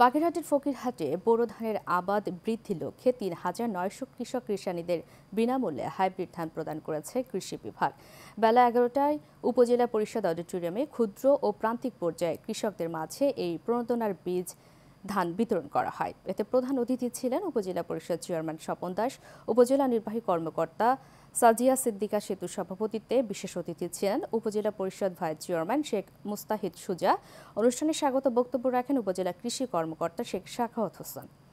বাগেরহাটের ফকিরহাটে বোরো ধানের আবাদ বৃদ্ধির লক্ষ্যে তিন হাজার নয়শো কৃষক কৃষানীদের বিনামূল্যে হাইব্রিড ধান প্রদান করেছে কৃষি বিভাগ বেলা এগারোটায় উপজেলা পরিষদ অডিটোরিয়ামে ক্ষুদ্র ও প্রান্তিক পর্যায়ে কৃষকদের মাঝে এই প্রণোদনার বীজ ধান বিতরণ করা হয় এতে প্রধান অতিথি ছিলেন উপজেলা পরিষদ চেয়ারম্যান স্বপন দাস উপজেলা নির্বাহী কর্মকর্তা সাজিয়া সিদ্দিকা সেতু সভাপতিত্বে বিশেষ অতিথি ছিলেন উপজেলা পরিষদ ভাইস চেয়ারম্যান শেখ মুস্তাহিদ সুজা অনুষ্ঠানে স্বাগত বক্তব্য রাখেন উপজেলা কৃষি কর্মকর্তা শেখ শাখাওয়াত হোসেন